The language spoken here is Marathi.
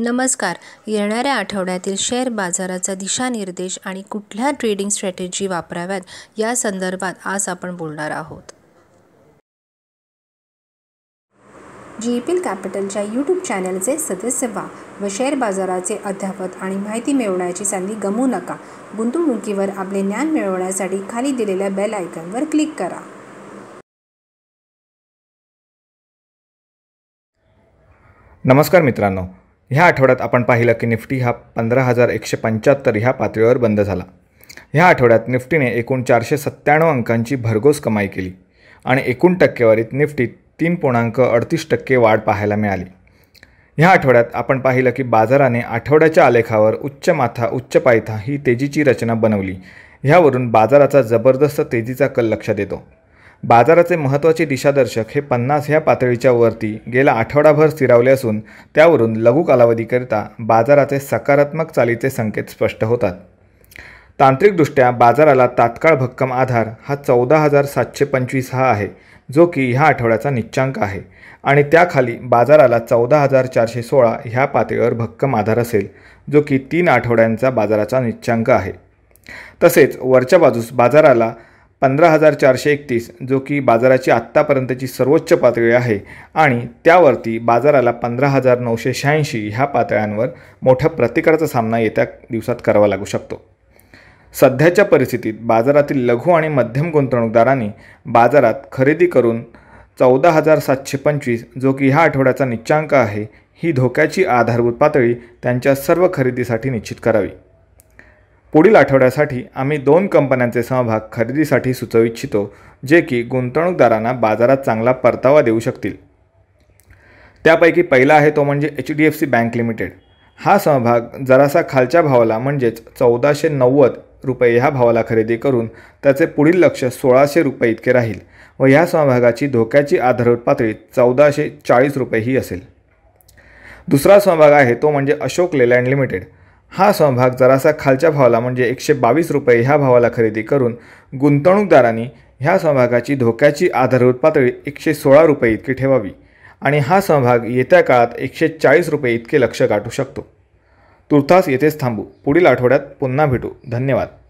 नमस्कार येणाऱ्या आठवड्यातील शेअर बाजाराचा दिशानिर्देश आणि कुठल्या ट्रेडिंग स्ट्रॅटेजी वापराव्यात या संदर्भात आज आपण बोलणार आहोत जी पील कॅपिटलच्या यूट्यूब चॅनलचे सदस्य व्हा व शेअर बाजाराचे अध्यापत आणि माहिती मिळवण्याची संधी गमू नका गुंतवणुकीवर आपले ज्ञान मिळवण्यासाठी खाली दिलेल्या बेल आयकनवर क्लिक करा नमस्कार मित्रांनो ह्या आठवड्यात आपण पाहिलं की निफ्टी हा पंधरा हजार एकशे पंच्याहत्तर ह्या पातळीवर बंद झाला ह्या आठवड्यात निफ्टीने एकूण चारशे सत्त्याण्णव अंकांची भरघोस कमाई केली आणि एकूण टक्केवारीत निफ्टीत तीन पूर्णांक अडतीस टक्के वाढ पाहायला मिळाली ह्या आठवड्यात आपण पाहिलं की बाजाराने आठवड्याच्या आलेखावर उच्च माथा उच्च पायथा ही तेजीची रचना बनवली ह्यावरून बाजाराचा जबरदस्त तेजीचा कल लक्षात येतो बाजाराचे महत्त्वाचे दिशादर्शक हे पन्नास ह्या पातळीच्या वरती गेला आठवडाभर स्थिरावले असून त्यावरून लघु कालावधीकरिता बाजाराचे सकारात्मक चालीचे संकेत स्पष्ट होतात तांत्रिकदृष्ट्या बाजाराला तात्काळ भक्कम आधार हा चौदा हजार सातशे पंचवीस हा आहे जो की ह्या आठवड्याचा निच्चांक आहे आणि त्याखाली बाजाराला चौदा हजार चारशे सोळा ह्या पातळीवर भक्कम आधार असेल जो की तीन आठवड्यांचा बाजाराचा निच्चांक आहे तसेच वरच्या बाजूस बाजाराला पंधरा हजार चारशे एकतीस जो की बाजाराची आत्तापर्यंतची सर्वोच्च पातळी आहे आणि त्यावरती बाजाराला पंधरा हजार नऊशे शहाऐंशी ह्या पातळ्यांवर मोठ्या प्रतिकाराचा सामना येत्या दिवसात करावा लागू शकतो सध्याच्या परिस्थितीत बाजारातील लघु आणि मध्यम गुंतवणूकदारांनी बाजारात खरेदी करून चौदा हजार सातशे पंचवीस जो की ह्या आठवड्याचा निच्चांक आहे ही धोक्याची आधारभूत पातळी त्यांच्या सर्व खरेदीसाठी निश्चित करावी पुढील आठवड्यासाठी आम्ही दोन कंपन्यांचे समभाग खरेदीसाठी सुचवू इच्छितो जे की गुंतवणूकदारांना बाजारात चांगला परतावा देऊ शकतील त्यापैकी पहिला आहे तो म्हणजे H D F C bank limited हा समभाग जरासा खालच्या भावाला म्हणजेच चौदाशे नव्वद रुपये ह्या भावाला खरेदी करून त्याचे पुढील लक्ष सोळाशे रुपये इतके राहील व ह्या समभागाची धोक्याची आधार पातळी चौदाशे चाळीस रुपये ही असेल दुसरा समभाग आहे तो म्हणजे अशोक लेलँड लिमिटेड हा समभाग जरासा खालच्या भावाला म्हणजे एकशे बावीस रुपये ह्या भावाला खरेदी करून गुंतवणूकदारांनी ह्या समभागाची धोक्याची आधारभूत पातळी एकशे सोळा रुपये इतकी ठेवावी आणि हा समभाग येत्या काळात एकशे चाळीस रुपये इतके लक्ष गाठू शकतो तुर्तास येथेच थांबू पुढील आठवड्यात पुन्हा भेटू धन्यवाद